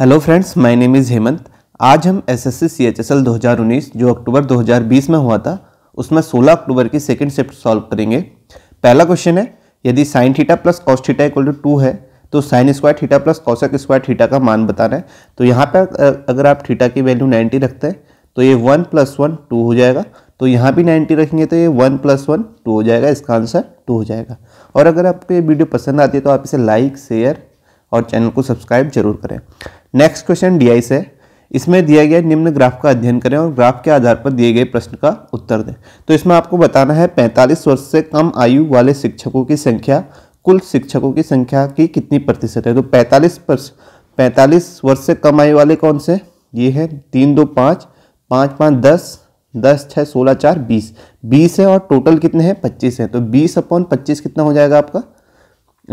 hello friends my name is Hemant आज हम S S C C H S L दो हज़ार उन्नीस जो अक्टूबर 2020 में हुआ था उसमें 16 अक्टूबर की सेकेंड शिफ्ट सॉल्व करेंगे पहला क्वेश्चन है यदि sine theta plus cos theta equal to two है तो sine square theta plus cosec square theta का मान बताना है तो यहाँ पर अगर आप थीटा की वैल्यू नाइन्टी रखते हैं तो ये वन प्लस वन टू हो जाएगा तो यहाँ भी नाइन्टी रखेंगे तो ये वन प्लस वन टू हो जाएगा इसका आंसर टू हो जाएगा और अगर आपको ये वीडियो पसंद आती है तो आप इसे लाइक शेयर और चैनल को सब्सक्राइब जरूर करें नेक्स्ट क्वेश्चन डी से इसमें दिया गया निम्न ग्राफ का अध्ययन करें और ग्राफ के आधार पर दिए गए प्रश्न का उत्तर दें तो इसमें आपको बताना है 45 वर्ष से कम आयु वाले शिक्षकों की संख्या कुल शिक्षकों की संख्या की कितनी प्रतिशत है तो 45 वर्ष पैंतालीस वर्ष से कम आयु वाले कौन से ये है तीन दो पाँच पाँच पाँच दस दस छः सोलह चार बीस बीस है और टोटल कितने हैं पच्चीस हैं तो बीस अपॉन पच्चीस कितना हो जाएगा आपका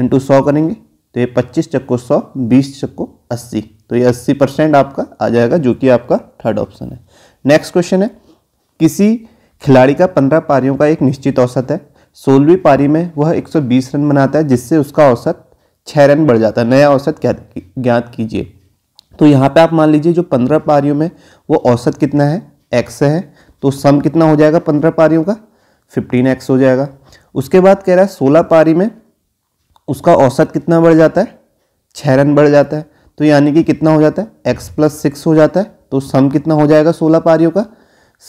इंटू सौ करेंगे तो ये पच्चीस चक्को सौ बीस चक्को अस्सी तो ये अस्सी परसेंट आपका आ जाएगा जो कि आपका थर्ड ऑप्शन है नेक्स्ट क्वेश्चन है किसी खिलाड़ी का पंद्रह पारियों का एक निश्चित औसत है सोलहवीं पारी में वह 120 रन बनाता है जिससे उसका औसत छः रन बढ़ जाता है नया औसत क्या ज्ञात कीजिए तो यहाँ पे आप मान लीजिए जो पंद्रह पारियों में वो औसत कितना है एक्स है तो सम कितना हो जाएगा पंद्रह पारियों का फिफ्टीन एक्स हो जाएगा उसके बाद कह रहा है सोलह पारी में उसका औसत कितना बढ़ जाता है छः रन बढ़ जाता है तो यानी कि कितना हो जाता है एक्स प्लस सिक्स हो जाता है तो सम कितना हो जाएगा सोलह पारियों का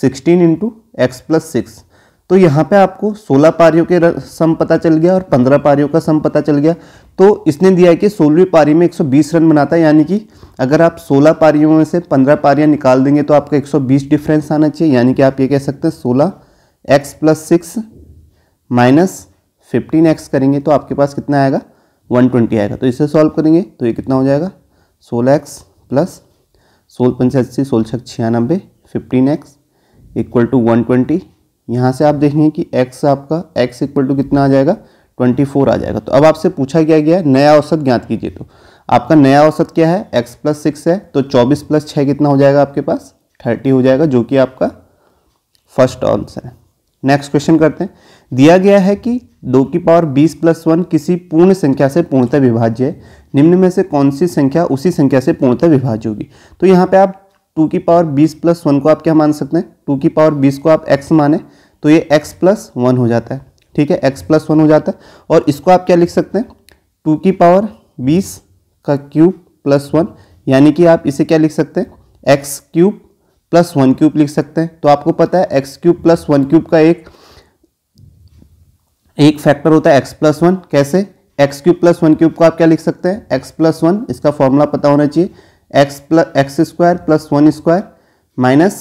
sixteen into x plus six तो यहाँ पे आपको सोलह पारियों के सम पता चल गया और पंद्रह पारियों का सम पता चल गया तो इसने दिया है कि सोलहवीं पारी में एक सौ बीस रन बनाता है यानी कि अगर आप सोलह पारियों में से पंद्रह पारियाँ निकाल देंगे तो आपका एक सौ बीस डिफरेंस आना चाहिए यानी कि आप ये कह सकते हैं सोलह x plus six minus fifteen x करेंगे तो आपके पास कितना आएगा वन ट्वेंटी आएगा तो इसे सॉल्व करेंगे तो ये कितना हो जाएगा सोलह एक्स प्लस सोल पंचासी सोलह छः छियानबे fifteen x equal to one twenty यहाँ से आप देखेंगे कि एक्स आपका एक्स इक्वल टू कितना आ जाएगा ट्वेंटी फोर आ जाएगा तो अब आपसे पूछा क्या गया है नया औसत ज्ञात कीजिए तो आपका नया औसत क्या है एक्स प्लस सिक्स है तो चौबीस प्लस छः कितना हो जाएगा आपके पास थर्टी हो जाएगा जो कि आपका फर्स्ट आंसर है नेक्स्ट क्वेश्चन करते हैं दिया गया है कि दो की पावर बीस प्लस वन किसी पूर्ण संख्या से पूर्णतः विभाज्य है निम्न में से कौन सी संख्या उसी संख्या से पूर्णतः विभाज्य होगी तो यहाँ पे आप टू की पावर बीस प्लस वन को आप क्या मान सकते हैं टू की पावर बीस को आप एक्स माने तो ये एक्स प्लस वन हो जाता है ठीक है एक्स प्लस वन हो जाता है और इसको आप क्या लिख सकते हैं टू की पावर बीस का क्यूब प्लस वन यानी कि आप इसे क्या लिख सकते हैं x cube plus one cube लिख सकते हैं तो आपको पता है x cube plus one cube का एक एक फैक्टर होता है एक्स प्लस वन कैसे x cube plus one cube को आप क्या लिख सकते हैं एक्स प्लस वन इसका फॉर्मूला पता होना चाहिए x plus x square plus one square minus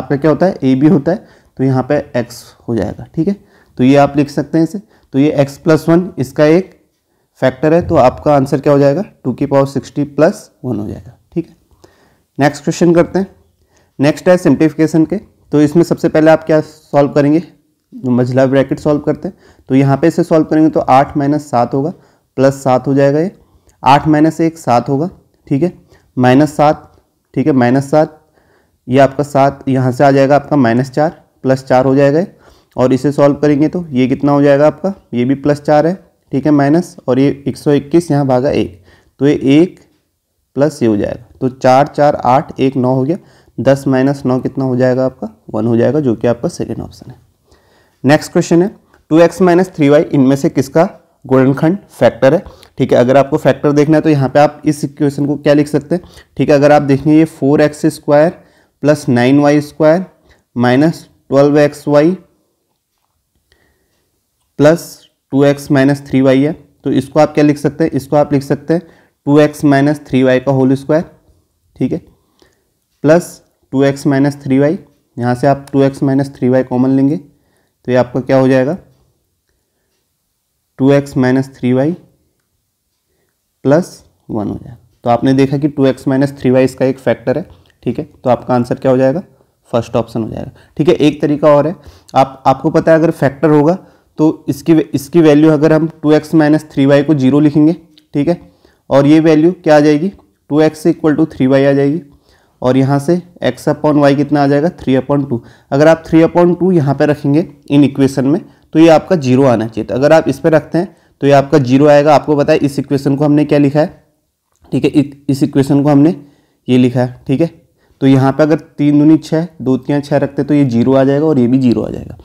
आपका क्या होता है ए बी होता है तो यहाँ पे एक्स हो जाएगा ठीक है तो ये आप लिख सकते हैं इसे तो ये एक्स प्लस वन इसका एक फैक्टर है तो आपका आंसर क्या हो जाएगा टू की पावर सिक्सटी प्लस वन हो जाएगा ठीक है नेक्स्ट क्वेश्चन करते हैं नेक्स्ट है सिंप्लीफिकेशन के तो इसमें सबसे पहले आप क्या सॉल्व करेंगे मझला ब्रैकेट सॉल्व करते हैं तो यहाँ पे इसे सॉल्व करेंगे तो आठ माइनस सात होगा प्लस सात हो जाएगा ये आठ माइनस एक सात होगा ठीक है माइनस सात ठीक है माइनस सात ये आपका सात यहाँ से आ जाएगा आपका माइनस चार प्लस चार हो जाएगा और इसे सॉल्व करेंगे तो ये कितना हो जाएगा आपका ये भी प्लस चार है ठीक है माइनस और ये एक सौ इक्कीस यहाँ भागा एक तो ये एक प्लस ये हो जाएगा तो चार चार आठ एक नौ हो गया दस माइनस नौ कितना हो जाएगा आपका वन हो जाएगा जो कि आपका सेकेंड ऑप्शन है नेक्स्ट क्वेश्चन है two x minus three y इनमें से किसका गुणनखंड फैक्टर है ठीक है अगर आपको फैक्टर देखना है तो यहाँ पे आप इस इक्वेशन को क्या लिख सकते हैं ठीक है अगर आप देखेंगे ये four x square plus nine y square minus twelve x y plus two x minus three y है तो इसको आप क्या लिख सकते हैं इसको आप लिख सकते हैं two x minus three y का होल स्क्वायर ठीक है plus two x minus three y यहाँ से आप two x minus three y common लेंगे तो ये आपका क्या हो जाएगा two x minus three y plus one हो जाएगा तो आपने देखा कि two x minus three y इसका एक फैक्टर है ठीक है तो आपका आंसर क्या हो जाएगा फर्स्ट ऑप्शन हो जाएगा ठीक है एक तरीका और है आप आपको पता है अगर फैक्टर होगा तो इसकी इसकी वैल्यू अगर हम two x minus three y को जीरो लिखेंगे ठीक है और ये वैल्यू क्या आ जाएगी two x equal to three y आ जाएगी और यहाँ से x अपॉन वाई कितना आ जाएगा थ्री अपॉन टू अगर आप थ्री अपॉन टू यहाँ पर रखेंगे इन इक्वेशन में तो ये आपका जीरो आना चाहिए तो अगर आप इस पर रखते हैं तो ये आपका जीरो आएगा आपको पता है इस इक्वेशन को हमने क्या लिखा है ठीक है इस इक्वेशन को हमने ये लिखा है ठीक है तो यहाँ पर अगर तीन दूनी छः दो तीन छः रखते तो ये जीरो आ जाएगा और ये भी जीरो आ जाएगा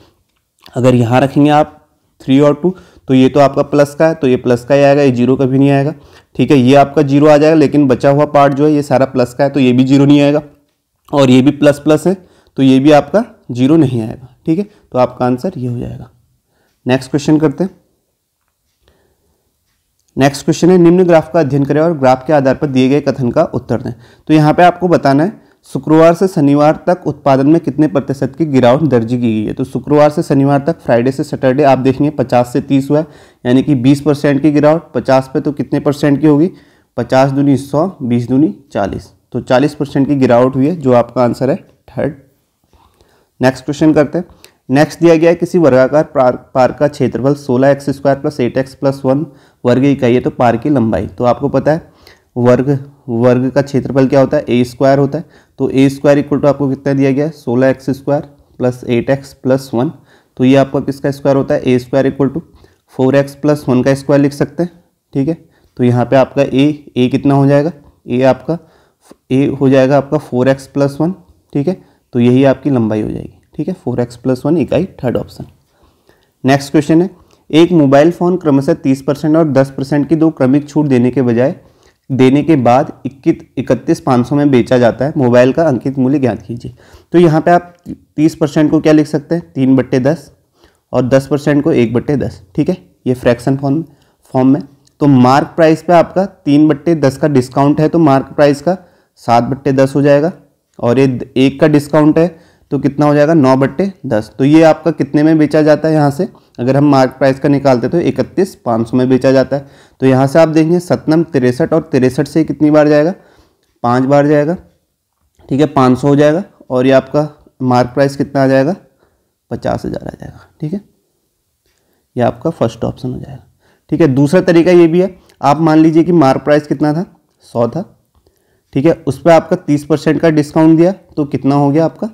अगर यहाँ रखेंगे आप थ्री और टू तो ये तो आपका प्लस का है तो ये प्लस का ही आएगा ये जीरो कभी नहीं आएगा ठीक है ये आपका जीरो आ जाएगा लेकिन बचा हुआ पार्ट जो है ये सारा प्लस का है तो ये भी जीरो नहीं आएगा और ये भी प्लस प्लस है तो ये भी आपका जीरो नहीं आएगा ठीक है तो आपका आंसर ये हो जाएगा नेक्स्ट क्वेश्चन करते हैं नेक्स्ट क्वेश्चन है निम्न ग्राफ का अध्ययन करें और ग्राफ के आधार पर दिए गए कथन का उत्तर दें तो यहाँ पे आपको बताना है शुक्रवार से शनिवार तक उत्पादन में कितने प्रतिशत की गिरावट दर्ज की गई है तो शुक्रवार से शनिवार तक फ्राइडे से सैटरडे आप देखेंगे 50 से 30 हुआ यानी कि 20 परसेंट की गिरावट 50 पे तो कितने परसेंट की होगी 50 दूनी 100 20 दूनी 40 तो 40 परसेंट की गिरावट हुई है जो आपका आंसर है थर्ड नेक्स्ट क्वेश्चन करते हैं नेक्स्ट दिया गया है किसी वर्गाकार पार्क पार्क का क्षेत्रफल सोलह x square plus eight x plus one वर्ग इकाई है तो पार्क की लंबाई तो आपको पता है वर्ग वर्ग का क्षेत्रफल क्या होता है ए स्क्वायर होता है तो ए स्क्वायर इक्वल टू आपको कितना दिया गया है सोलह x square plus eight x plus one तो ये आपका किसका स्क्वायर होता है a square equal to four x plus one का स्क्वायर लिख सकते हैं ठीक है तो यहाँ पे आपका ए ए कितना हो जाएगा ए आपका ए हो जाएगा आपका फोर एक्स प्लस वन ठीक है तो यही आपकी लंबाई हो जाएगी ठीक है फोर एक्स प्लस वन इकाई थर्ड ऑप्शन नेक्स्ट क्वेश्चन है एक मोबाइल फ़ोन क्रमशः तीस परसेंट और दस परसेंट की दो क्रमिक छूट देने के बजाय देने के बाद इक्कीस इकतीस पाँच सौ में बेचा जाता है मोबाइल का अंकित मूल्य ज्ञात कीजिए तो यहाँ पे आप तीस परसेंट को क्या लिख सकते हैं तीन बट्टे दस और दस परसेंट को एक बट्टे दस ठीक है ये फ्रैक्शन फॉर्म फॉर्म में तो मार्क प्राइस पे आपका तीन बट्टे दस का डिस्काउंट है तो मार्क प्राइस का सात बट्टे दस हो जाएगा और ये एक का डिस्काउंट है तो कितना हो जाएगा नौ बट्टे दस तो ये आपका कितने में बेचा जाता है यहाँ से अगर हम मार्क प्राइस का निकालते तो इकतीस पाँच सौ में बेचा जाता है तो यहाँ से आप देखेंगे सतनम तिरसठ और तिरसठ से कितनी बार जाएगा पाँच बार जाएगा ठीक है पाँच सौ हो जाएगा और ये आपका मार्क प्राइस कितना आ जाएगा पचास हज़ार आ जाएगा ठीक है ये आपका फर्स्ट ऑप्शन हो जाएगा ठीक है दूसरा तरीका ये भी है आप मान लीजिए कि मार्क प्राइस कितना था सौ था ठीक है उस पर आपका तीस परसेंट का डिस्काउंट दिया तो कितना हो गया आपका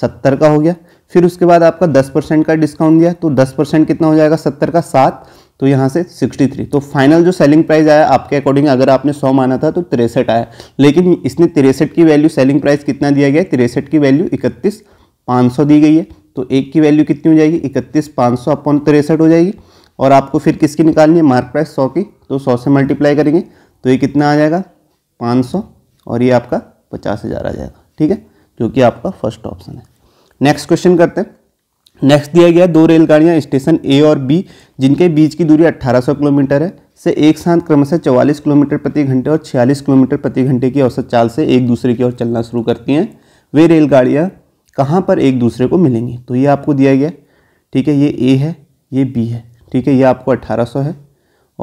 सत्तर का हो गया फिर उसके बाद आपका दस परसेंट का डिस्काउंट दिया तो दस परसेंट कितना हो जाएगा सत्तर का सात तो यहाँ से सिक्सटी थ्री तो फाइनल जो सेलिंग प्राइस आया आपके अकॉर्डिंग अगर आपने सौ माना था तो तिरसठ आया लेकिन इसने तिरसठ की वैल्यू सेलिंग प्राइस कितना दिया गया तिरसठ की वैल्यू इकतीस पाँच दी गई है तो एक की वैल्यू कितनी हो जाएगी इकतीस पाँच सौ अपॉन तिरसठ हो जाएगी और आपको फिर किसकी निकालनी है मार्क प्राइस सौ की तो सौ से मल्टीप्लाई करेंगे तो ये कितना आ जाएगा पाँच सौ और ये आपका पचास हज़ार आ जाएगा ठीक है जो कि आपका फर्स्ट ऑप्शन है नेक्स्ट क्वेश्चन करते हैं नेक्स्ट दिया गया दो रेलगाड़ियां स्टेशन ए और बी जिनके बीच की दूरी 1800 किलोमीटर है से एक साथ से 44 किलोमीटर प्रति घंटे और 46 किलोमीटर प्रति घंटे की औसत चाल से एक दूसरे की ओर चलना शुरू करती हैं वे रेलगाड़ियाँ कहाँ पर एक दूसरे को मिलेंगी तो ये आपको दिया गया ठीक है ये ए है ये बी है ठीक है ये आपको अट्ठारह है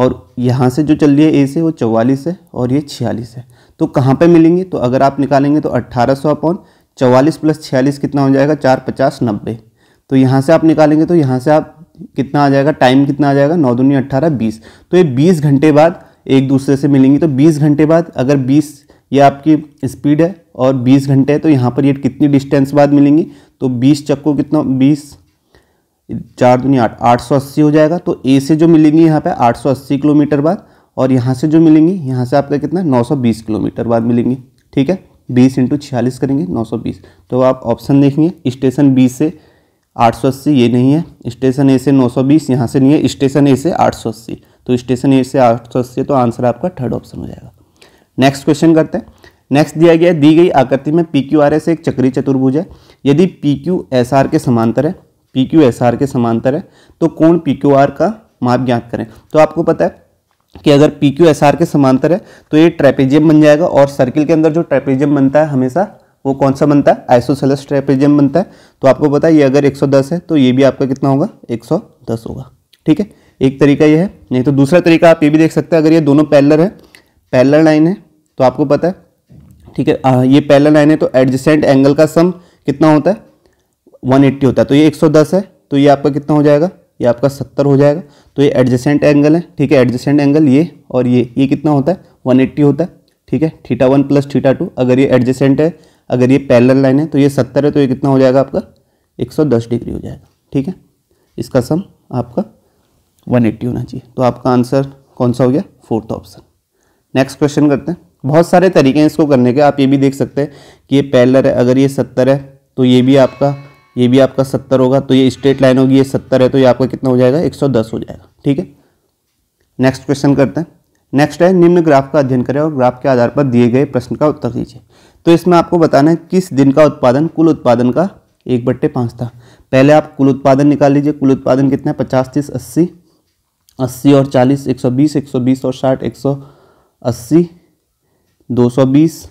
और यहाँ से जो चल रही है ए से वो चौवालीस है और ये छियालीस है तो कहाँ पर मिलेंगे तो अगर आप निकालेंगे तो अट्ठारह सौ चवालीस प्लस छियालीस कितना हो जाएगा चार पचास नब्बे तो यहाँ से आप निकालेंगे तो यहाँ से आप कितना आ जाएगा टाइम कितना आ जाएगा नौ दूनी अट्ठारह बीस तो ये बीस घंटे बाद एक दूसरे से मिलेंगी तो बीस घंटे बाद अगर बीस ये आपकी स्पीड है और बीस घंटे है तो यहाँ पर ये कितनी डिस्टेंस बाद मिलेंगी तो बीस चक्को कितना बीस चार दूनी आठ आठ सौ अस्सी हो जाएगा तो ए से जो मिलेंगी यहाँ पर आठ सौ अस्सी किलोमीटर बाद और यहाँ से जो मिलेंगी यहाँ से आपका कितना नौ सौ बीस किलोमीटर बाद मिलेंगी ठीक है बीस इंटू छियालीस करेंगे नौ सौ बीस तो आप ऑप्शन देखेंगे स्टेशन बी से आठ सौ अस्सी ये नहीं है स्टेशन ए से नौ सौ बीस यहाँ से नहीं है स्टेशन ए से आठ सौ अस्सी तो स्टेशन ए से आठ सौ अस्सी तो आंसर आपका थर्ड ऑप्शन हो जाएगा नेक्स्ट क्वेश्चन करते हैं नेक्स्ट दिया गया दी गई आकृति में पी क्यू आर एस एक चक्री चतुर्भुज है यदि पी क्यू एस आर के समांतर है पी क्यू एस आर के समांतर है तो कौन पी क्यू आर का माप ज्ञात करें तो आपको पता है कि अगर पी क्यू एस आर के समांतर है तो ये ट्रेपेजियम बन जाएगा और सर्किल के अंदर जो ट्रेपेजियम बनता है हमेशा वो कौन सा बनता है आइसोसेलस ट्रेपेजियम बनता है तो आपको पता है ये अगर 110 है तो ये भी आपका कितना होगा 110 होगा ठीक है एक तरीका ये है नहीं तो दूसरा तरीका आप ये भी देख सकते हैं अगर ये दोनों पैलर है पैलर लाइन है तो आपको पता है ठीक है ये पैलर लाइन है तो एडजस्टेंट एंगल का सम कितना होता है वन होता है तो ये एक है तो ये आपका कितना हो जाएगा ये आपका सत्तर हो जाएगा तो ये एडजस्टेंट एंगल है ठीक है एडजस्टेंट एंगल ये और ये ये कितना होता है वन एट्टी होता है ठीक है theta one plus theta two अगर ये एडजस्टेंट है अगर ये पैरेलल लाइन है तो ये सत्तर है तो ये कितना हो जाएगा आपका एक सौ दस डिग्री हो जाएगा ठीक है इसका सम आपका वन एट्टी होना चाहिए तो आपका आंसर कौन सा हो गया फोर्थ ऑप्शन नेक्स्ट क्वेश्चन करते हैं बहुत सारे तरीके हैं इसको करने के आप ये भी देख सकते हैं कि ये पैलर है अगर ये सत्तर है तो ये भी आपका ये भी आपका सत्तर होगा तो ये स्ट्रेट लाइन होगी ये सत्तर है तो ये आपका कितना हो जाएगा एक सौ दस हो जाएगा ठीक है नेक्स्ट क्वेश्चन करते हैं नेक्स्ट है निम्न ग्राफ का अध्ययन करें और ग्राफ के आधार पर दिए गए प्रश्न का उत्तर दीजिए तो इसमें आपको बताना है किस दिन का उत्पादन कुल उत्पादन का एक बट्टे पाँच था पहले आप कुल उत्पादन निकाल लीजिए कुल उत्पादन कितना है पचास तीस अस्सी अस्सी और चालीस एक सौ बीस एक सौ बीस और साठ एक सौ अस्सी दो सौ बीस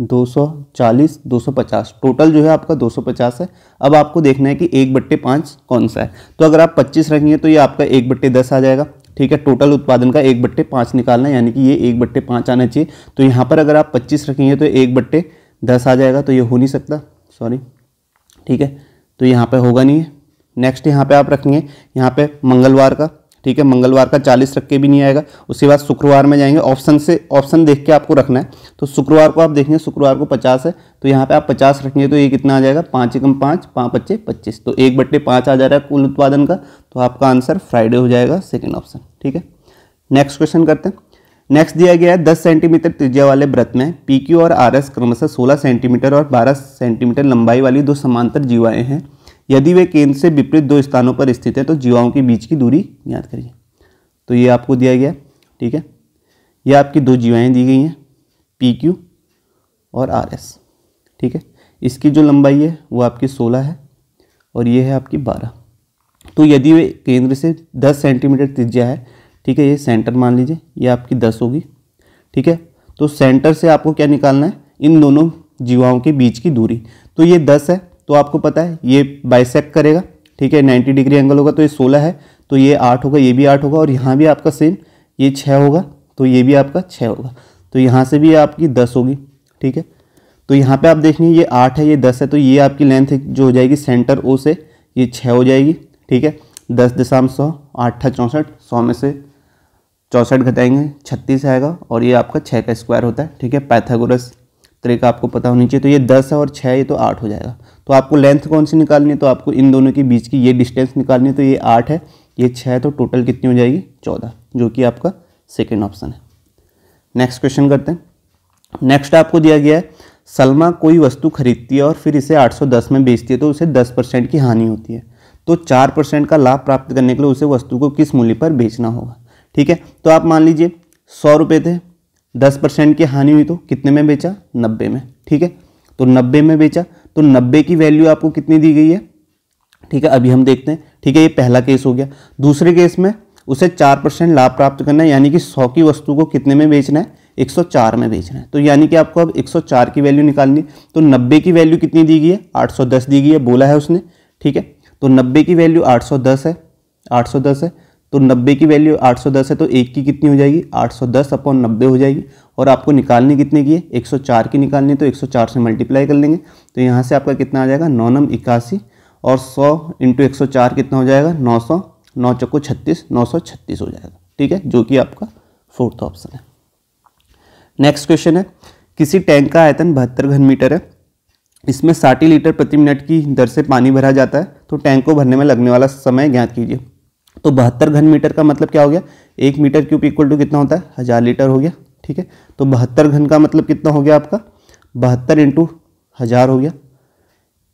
240 250 टोटल जो है आपका 250 है अब आपको देखना है कि एक बट्टे पाँच कौन सा है तो अगर आप 25 रखेंगे तो ये आपका एक बट्टे दस आ जाएगा ठीक है टोटल उत्पादन का एक बट्टे पाँच निकालना है यानी कि ये एक बट्टे पाँच आना चाहिए तो यहाँ पर अगर आप पच्चीस रखेंगे तो एक बट्टे दस आ जाएगा तो ये हो नहीं सकता सॉरी ठीक है तो यहाँ पर होगा नहीं है नेक्स्ट यहाँ पर आप रखेंगे यहाँ पर मंगलवार का ठीक है मंगलवार का चालीस रख के भी नहीं आएगा उसके बाद शुक्रवार में जाएंगे ऑप्शन से ऑप्शन देख के आपको रखना है तो शुक्रवार को आप देखेंगे शुक्रवार को पचास है तो यहाँ पे आप पचास रखेंगे तो ये कितना आ जाएगा पाँच एकम पाँच पाँच पच्चे पच्चीस तो एक बट्टे पाँच आ जा रहा है कुल उत्पादन का तो आपका आंसर फ्राइडे हो जाएगा सेकेंड ऑप्शन ठीक है नेक्स्ट क्वेश्चन करते हैं नेक्स्ट दिया गया है दस सेंटीमीटर त्रिज्या वाले व्रत में पी क्यू और आर एस क्रमशः सोलह सेंटीमीटर और बारह सेंटीमीटर लंबाई वाली दो समांतर जीवाएँ हैं यदि वे केंद्र से विपरीत दो स्थानों पर स्थित है तो जीवाओं के बीच की दूरी याद करिए तो ये आपको दिया गया ठीक है ये आपकी दो जीवाएँ दी गई हैं पी क्यू और आर एस ठीक है इसकी जो लंबाई है वो आपकी सोलह है और ये है आपकी बारह तो यदि वे केंद्र से दस सेंटीमीटर त्रिज्या है ठीक है ये सेंटर मान लीजिए ये आपकी दस होगी ठीक है तो सेंटर से आपको क्या निकालना है इन दोनों जीवाओं के बीच की दूरी तो ये दस है तो आपको पता है ये बाइसेक करेगा ठीक है नाइन्टी डिग्री एंगल होगा तो ये सोलह है तो ये आठ होगा ये भी आठ होगा और यहाँ भी आपका सेम ये छः होगा तो ये भी आपका छः होगा तो यहाँ से भी आपकी दस होगी ठीक है तो यहाँ पे आप देखेंगे ये आठ है ये दस है तो ये आपकी लेंथ जो हो जाएगी सेंटर ओ से ये छः हो जाएगी ठीक है दस दशाम सौ आठ चौंसठ सौ में से चौंसठ घटाएंगे छत्तीस आएगा और ये आपका छः का स्क्वायर होता है ठीक है पैथागोरस तरीका आपको पता होनी चाहिए तो ये दस है और छः ये तो आठ हो जाएगा तो आपको लेंथ कौन सी निकालनी है तो आपको इन दोनों के बीच की ये डिस्टेंस निकालनी है तो ये आठ है ये छः है तो टोटल कितनी हो जाएगी चौदह जो कि आपका सेकेंड ऑप्शन है नेक्स्ट क्वेश्चन करते हैं नेक्स्ट आपको दिया गया है सलमा कोई वस्तु खरीदती है और फिर इसे 810 में बेचती है तो उसे 10 परसेंट की हानि होती है तो 4 परसेंट का लाभ प्राप्त करने के लिए उसे वस्तु को किस मूल्य पर बेचना होगा ठीक है तो आप मान लीजिए सौ रुपये थे दस परसेंट की हानि हुई तो कितने में बेचा नब्बे में ठीक है तो नब्बे में बेचा तो नब्बे की वैल्यू आपको कितनी दी गई है ठीक है अभी हम देखते हैं ठीक है ये पहला केस हो गया दूसरे केस में उसे चार परसेंट लाभ प्राप्त करना है यानी कि सौ की वस्तु को कितने में बेचना है 104 में बेचना है तो यानी कि आपको अब 104 की वैल्यू निकालनी तो नब्बे की वैल्यू कितनी दी गई है दस दी गई है बोला है उसने ठीक है तो नब्बे की वैल्यू दस है दस है तो 90 की वैल्यू 810 है तो एक की कितनी हो जाएगी 810 अपॉन नब्बे हो जाएगी और आपको निकालनी कितने की है 104 की निकालनी तो 104 से मल्टीप्लाई कर लेंगे तो यहाँ से आपका कितना आ जाएगा नौनम इक्यासी और 100 इंटू एक कितना हो जाएगा 900 सौ नौ चक्को छत्तीस नौ हो जाएगा ठीक है जो कि आपका फोर्थ ऑप्शन है नेक्स्ट क्वेश्चन है किसी टैंक का आयतन बहत्तर घन मीटर है इसमें साठ लीटर प्रति मिनट की दर से पानी भरा जाता है तो टैंक को भरने में लगने वाला समय ज्ञात कीजिए तो बहत्तर घन मीटर का मतलब क्या हो गया एक मीटर क्यूब इक्वल टू कितना होता है हज़ार लीटर हो गया ठीक है तो बहत्तर घन का मतलब कितना हो गया आपका बहत्तर इंटू हज़ार हो गया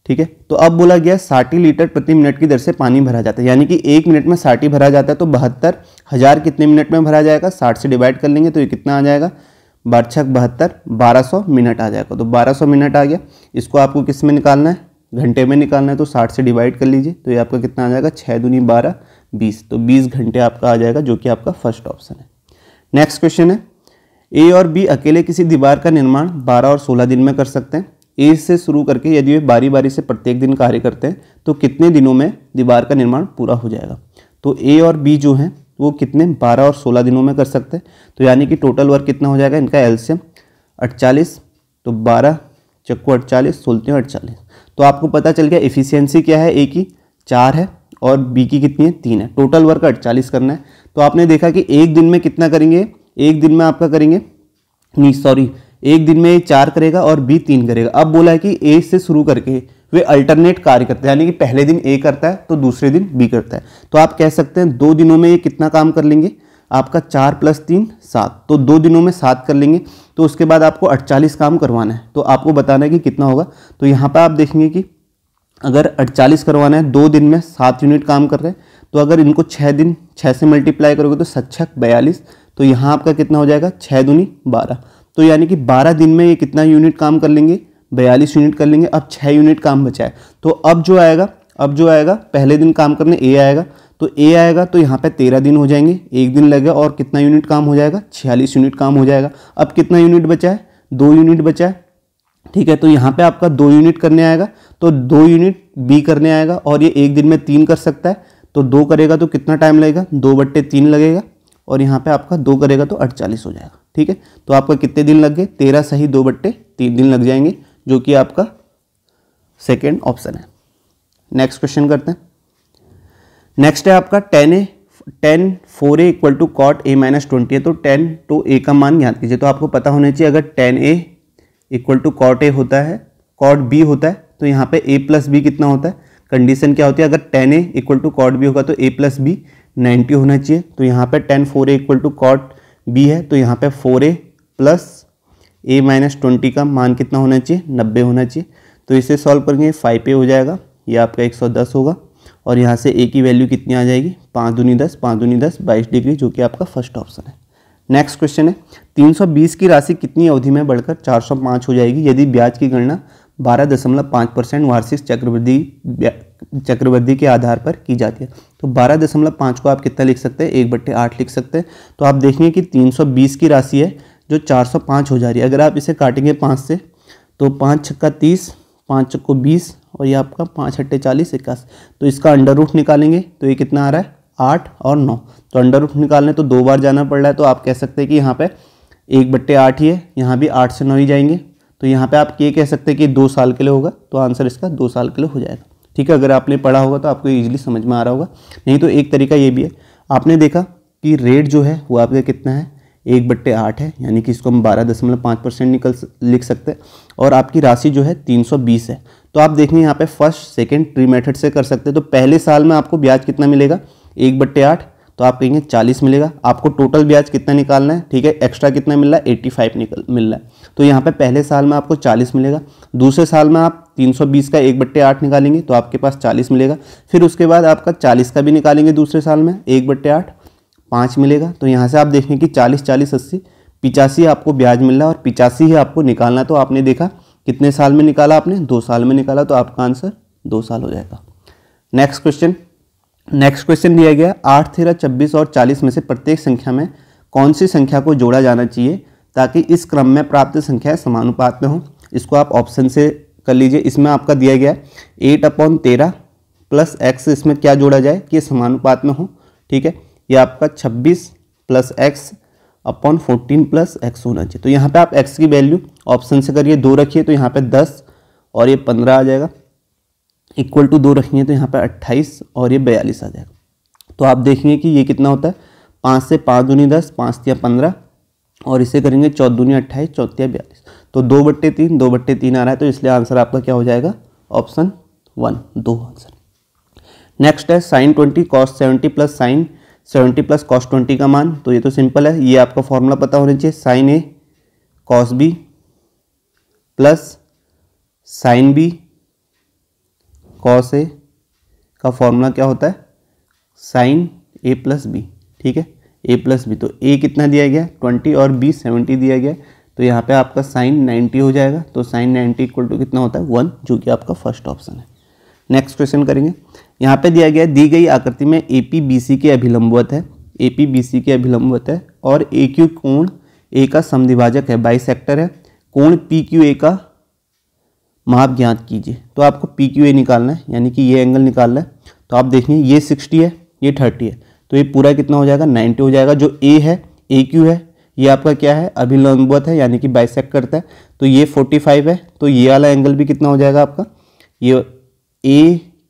ठीक है तो अब बोला गया साठी लीटर प्रति मिनट की दर से पानी भरा जाता है यानी कि एक मिनट में साठी भरा जाता है तो बहत्तर हज़ार कितने मिनट में भरा जाएगा साठ से डिवाइड कर लेंगे तो ये कितना आ जाएगा बारछक बहत्तर बारह सौ मिनट आ जाएगा तो बारह सौ मिनट आ गया इसको आपको किस में निकालना है घंटे में निकालना है तो साठ से डिवाइड कर लीजिए तो ये आपका कितना आ जाएगा छः दूनी बारह बीस तो बीस घंटे आपका आ जाएगा जो कि आपका फर्स्ट ऑप्शन है नेक्स्ट क्वेश्चन है ए और बी अकेले किसी दीवार का निर्माण 12 और 16 दिन में कर सकते हैं ए से शुरू करके यदि वे बारी बारी से प्रत्येक दिन कार्य करते हैं तो कितने दिनों में दीवार का निर्माण पूरा हो जाएगा तो ए और बी जो हैं वो कितने 12 और 16 दिनों में कर सकते हैं तो यानी कि टोटल वर्क कितना हो जाएगा इनका एल्शियम अड़चालीस तो बारह चक्को अड़चालीस सोलते अड़चालीस तो आपको पता चल गया एफिशिएंसी क्या है ए की चार है और बी की कितनी है तीन है टोटल वर्क अड़चालीस करना है तो आपने देखा कि एक दिन में कितना करेंगे एक दिन में आपका करेंगे नहीं सॉरी एक दिन में ए चार करेगा और बी तीन करेगा अब बोला है कि ए से शुरू करके वे अल्टरनेट कार्य करते हैं यानी कि पहले दिन ए करता है तो दूसरे दिन बी करता है तो आप कह सकते हैं दो दिनों में ये कितना काम कर लेंगे आपका चार प्लस तीन सात तो दो दिनों में सात कर लेंगे तो उसके बाद आपको अड़चालीस काम करवाना है तो आपको बताना है कि कितना होगा तो यहाँ पर आप देखेंगे कि अगर अड़चालीस करवाना है दो दिन में सात यूनिट काम कर रहे हैं तो अगर इनको छः दिन छः से मल्टीप्लाई करोगे तो सच्छक बयालीस तो यहाँ आपका कितना हो जाएगा छः दूनी बारह तो यानी कि बारह दिन में ये कितना यूनिट काम कर लेंगे बयालीस यूनिट कर लेंगे अब छः यूनिट काम बचाए तो अब जो आएगा अब जो आएगा पहले दिन काम करने ए आएगा तो ए आएगा तो यहाँ पे तेरह दिन हो जाएंगे एक दिन लगेगा और कितना यूनिट काम हो जाएगा छियालीस यूनिट काम हो जाएगा अब कितना यूनिट बचा है दो यूनिट बचा है ठीक है तो यहाँ पे आपका दो यूनिट करने आएगा तो दो यूनिट बी करने आएगा और ये एक दिन में तीन कर सकता है तो दो करेगा तो कितना टाइम लगेगा दो बट्टे तीन लगेगा और यहाँ पे आपका दो करेगा तो अड़चालीस हो जाएगा ठीक है तो आपका कितने दिन लग गए तेरह सही दो बट्टे तीन दिन लग जाएंगे जो कि आपका सेकेंड ऑप्शन है नेक्स्ट क्वेश्चन करते हैं नेक्स्ट है आपका tan a tan four a equal to cot a minus twenty है तो टेन टू ए का मान याद कीजिए तो आपको पता होना चाहिए अगर tan a equal to cot a होता है कॉट बी होता है तो यहाँ पे ए प्लस बी कितना होता है कंडीशन क्या होती है अगर tan a equal to cot b होगा तो ए प्लस बी 90 होना चाहिए तो यहाँ पे tan four a equal to cot b है तो यहाँ पे four a plus a minus twenty का मान कितना होना चाहिए नब्बे होना चाहिए तो इसे सॉल्व करेंगे फाइव ए हो जाएगा ये आपका एक सौ दस होगा और यहाँ से ए की वैल्यू कितनी आ जाएगी पाँच दूनी दस पाँच दूनी दस बाईस डिग्री जो कि आपका फर्स्ट ऑप्शन है नेक्स्ट क्वेश्चन है 320 की राशि कितनी अवधि में बढ़कर 405 हो जाएगी यदि ब्याज की गणना 12.5 परसेंट वार्षिक चक्रवृद्धि चक्रवृद्धि के आधार पर की जाती है तो बारह दशमलव पाँच को आप कितना लिख सकते हैं एक बट्टे आठ लिख सकते हैं तो आप देखेंगे कि तीन सौ बीस की राशि है जो चार सौ पाँच हो जा रही है अगर आप इसे काटेंगे पाँच से तो पाँच छक्का तीस पाँच छक्को बीस और ये आपका पाँच हट्टे चालीस इक्यासी तो इसका अंडर रूट निकालेंगे तो ये कितना आ रहा है आठ और नौ तो अंडर रूट निकालने तो दो बार जाना पड़ रहा है तो आप कह सकते हैं कि यहाँ पर एक बट्टे आठ ही है यहाँ भी आठ से नौ ही जाएंगे तो यहाँ पे आप ये कह सकते हैं कि दो साल के लिए होगा तो आंसर इसका दो साल के लिए हो जाएगा ठीक है अगर आपने पढ़ा होगा तो आपको ईजिली समझ में आ रहा होगा नहीं तो एक तरीका ये भी है आपने देखा कि रेट जो है वो आपका कितना है एक बट्टे आठ है यानी कि इसको हम बारह दशमलव पाँच परसेंट निकल लिख सकते हैं और आपकी राशि जो है तीन सौ बीस है तो आप देखें यहाँ पे फर्स्ट सेकेंड ट्री मेथड से कर सकते हैं तो पहले साल में आपको ब्याज कितना मिलेगा एक बट्टे आठ तो आप कहेंगे चालीस मिलेगा आपको टोटल ब्याज कितना निकालना है ठीक है एक्स्ट्रा कितना मिल रहा है एट्टी फाइव निकल मिल रहा है तो यहाँ पे पहले साल में आपको चालीस मिलेगा दूसरे साल में आप तीन सौ बीस का एक बट्टे आठ निकालेंगे तो आपके पास चालीस मिलेगा फिर उसके बाद आपका चालीस का भी निकालेंगे दूसरे साल में एक बट्टे आठ पाँच मिलेगा तो यहाँ से आप देखें कि चालीस चालीस अस्सी पिचासी आपको ब्याज मिल रहा है और पिचासी ही आपको निकालना तो आपने देखा कितने साल में निकाला आपने दो साल में निकाला तो आपका आंसर दो साल हो जाएगा नेक्स्ट क्वेश्चन नेक्स्ट क्वेश्चन दिया गया आठ तेरह छब्बीस और चालीस में से प्रत्येक संख्या में कौन सी संख्या को जोड़ा जाना चाहिए ताकि इस क्रम में प्राप्त संख्याएं समानुपात में हो इसको आप ऑप्शन से कर लीजिए इसमें आपका दिया गया है एट अपॉन तेरह प्लस एक्स इसमें क्या जोड़ा जाए कि समानुपात में हो ठीक है ये आपका छब्बीस plus x upon fourteen plus x होना चाहिए तो यहाँ पे आप एक्स की वैल्यू ऑप्शन से करिए दो रखिए तो यहाँ पे दस और ये पंद्रह आ जाएगा इक्वल टू दो रखेंगे तो यहाँ पर अट्ठाईस और ये बयालीस आ जाएगा तो आप देखेंगे कि ये कितना होता है पाँच से पाँच दूनी दस पाँच या पंद्रह और इसे करेंगे चौदह दूनी अट्ठाईस चौथिया बयालीस तो दो बट्टे तीन दो बट्टे तीन आ रहा है तो इसलिए आंसर आपका क्या हो जाएगा ऑप्शन वन दो आंसर नेक्स्ट है sine twenty cos seventy plus sine seventy plus cos twenty का मान तो ये तो सिंपल है ये आपका फॉर्मूला पता होना चाहिए sine a cos b plus sine b cos a का फॉर्मूला क्या होता है साइन ए प्लस बी ठीक है ए प्लस बी तो ए कितना दिया गया ट्वेंटी और बी सेवेंटी दिया गया तो यहाँ पे आपका साइन नाइन्टी हो जाएगा तो साइन नाइन्टी इक्वल टू कितना होता है वन जो कि आपका फर्स्ट ऑप्शन है नेक्स्ट क्वेश्चन करेंगे यहाँ पे दिया गया दी गई आकृति में ए पी बी सी के अभिलंबवत है ए पी बी सी के अभिलंबवत है और ए क्यू कोण ए का समधिभाजक है बाई सेक्टर है कोण पी क्यू ए का माप ज्ञात कीजिए तो आपको पी क्यू ए निकालना है यानी कि ये एंगल निकालना है तो आप देखिए ये सिक्सटी है ये थर्टी है तो ये पूरा कितना हो जाएगा नाइन्टी हो जाएगा जो ए है ए क्यू है ये आपका क्या है अभिलंबवत है यानी कि बाइसेक करता है तो ये फोर्टी फाइव है तो ये वाला एंगल भी कितना हो जाएगा आपका ये ए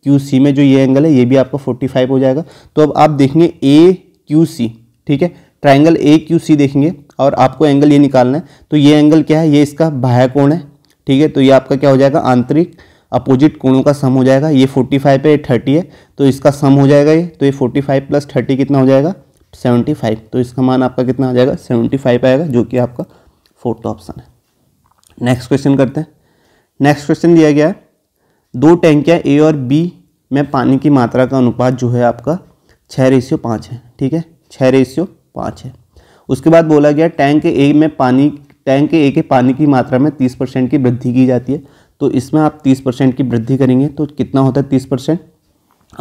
क्यू सी में जो ये एंगल है ये भी आपका फोर्टी फाइव हो जाएगा तो अब आप देखेंगे ए क्यू सी ठीक है ट्राइंगल ए क्यू सी देखेंगे और आपको एंगल ये निकालना है तो ये एंगल क्या है ये इसका बाह्य कोण है ठीक है तो ये आपका क्या हो जाएगा आंतरिक अपोजिट कोणों का सम हो जाएगा ये 45 है ये थर्टी है तो इसका सम हो जाएगा ये तो ये 45 प्लस थर्टी कितना हो जाएगा 75 तो इसका मान आपका कितना हो जाएगा 75 आएगा जो कि आपका फोर्थ ऑप्शन है नेक्स्ट क्वेश्चन करते हैं नेक्स्ट क्वेश्चन दिया गया है दो टैंकियाँ ए और बी में पानी की मात्रा का अनुपात जो है आपका छः रेशियो पाँच है ठीक है छः रेशियो पाँच है उसके बाद बोला गया टैंक ए में पानी टैंक ए के पानी की मात्रा में तीस परसेंट की वृद्धि की जाती है तो इसमें आप तीस परसेंट की वृद्धि करेंगे तो कितना होता है तीस परसेंट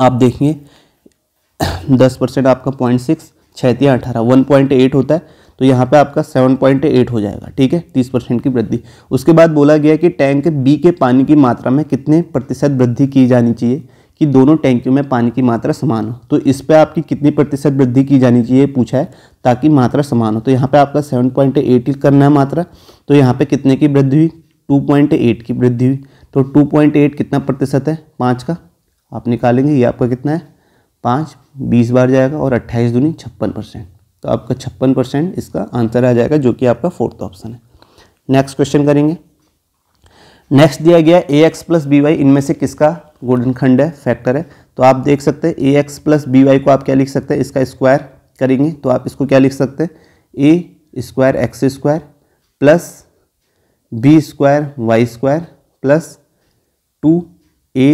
आप देखेंगे दस परसेंट आपका पॉइंट सिक्स छैतिया अठारह वन पॉइंट एट होता है तो यहाँ पे आपका सेवन पॉइंट एट हो जाएगा ठीक है तीस परसेंट की वृद्धि उसके बाद बोला गया कि टैंक बी के पानी की मात्रा में कितने प्रतिशत वृद्धि की जानी चाहिए कि दोनों टैंकियों में पानी की मात्रा समान हो तो इस पर आपकी कितनी प्रतिशत वृद्धि की जानी चाहिए पूछा है ताकि मात्रा समान हो तो यहाँ पे आपका सेवन पॉइंट एट करना है मात्रा तो यहाँ पे कितने की वृद्धि हुई टू पॉइंट एट की वृद्धि हुई तो टू पॉइंट एट कितना प्रतिशत है पाँच का आप निकालेंगे ये आपका कितना है पाँच बीस बार जाएगा और अट्ठाईस दूनी छप्पन परसेंट तो आपका छप्पन परसेंट इसका आंसर आ जाएगा जो कि आपका फोर्थ ऑप्शन है नेक्स्ट क्वेश्चन करेंगे नेक्स्ट दिया गया a x plus b y इनमें से किसका गोल्डन खंड है फैक्टर है तो आप देख सकते हैं a x plus b y को आप क्या लिख सकते हैं इसका स्क्वायर करेंगे तो आप इसको क्या लिख सकते हैं a square x square plus b square y square plus two a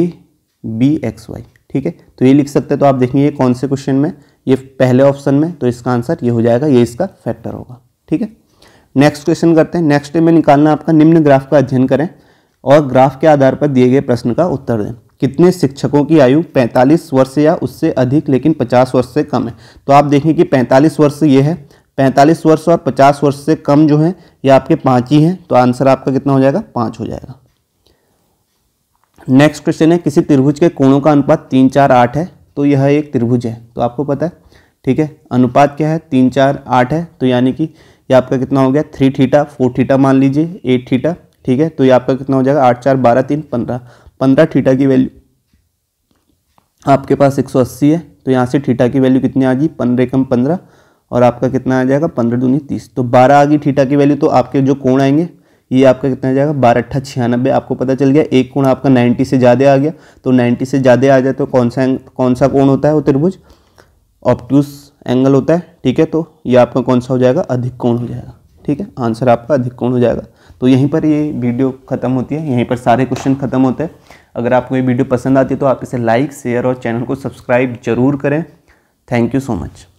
b x y ठीक है तो ये लिख सकते हैं तो आप देखेंगे कौन से क्वेश्चन में ये पहले ऑप्शन में तो इसका आंसर ये हो जाएगा ये इसका फैक्टर होगा ठीक है नेक्स्ट क्वेश्चन करते हैं नेक्स्ट में निकालना आपका निम्न ग्राफ का अध्ययन करें और ग्राफ के आधार पर दिए गए प्रश्न का उत्तर दें कितने शिक्षकों की आयु 45 वर्ष या उससे अधिक लेकिन 50 वर्ष से कम है तो आप देखें कि 45 वर्ष ये है 45 वर्ष और 50 वर्ष से कम जो है ये आपके पाँच ही हैं तो आंसर आपका कितना हो जाएगा पाँच हो जाएगा नेक्स्ट क्वेश्चन है किसी त्रिभुज के कोणों का अनुपात तीन चार आठ है तो यह एक त्रिभुज है तो आपको पता है ठीक है अनुपात क्या है तीन चार आठ है तो यानी कि यह आपका कितना हो गया थ्री थीटा फोर थीटा मान लीजिए एट थीटा ठीक है तो ये आपका कितना हो जाएगा आठ चार बारह तीन पंद्रह पंद्रह थीटा की वैल्यू आपके पास एक सौ अस्सी है तो यहाँ से थीटा की वैल्यू कितनी आ गई पंद्रह कम पंद्रह और आपका कितना आ जाएगा पंद्रह दूनी तीस तो बारह आ गई थीटा की वैल्यू तो आपके जो कोण आएंगे ये आपका कितना आ जाएगा बारह अट्ठा छियानबे आपको पता चल गया एक कोण आपका नाइन्टी से ज़्यादा आ गया तो नाइन्टी से ज़्यादा आ जाए तो कौन सा कौन सा कोण होता है वो त्रिभुज ऑप्टूस एंगल होता है ठीक है तो ये आपका कौन सा हो जाएगा अधिक कोण हो जाएगा ठीक है आंसर आपका अधिक कोण हो जाएगा तो यहीं पर ये वीडियो ख़त्म होती है यहीं पर सारे क्वेश्चन ख़त्म होते हैं अगर आपको ये वीडियो पसंद आती है तो आप इसे लाइक शेयर और चैनल को सब्सक्राइब जरूर करें थैंक यू सो मच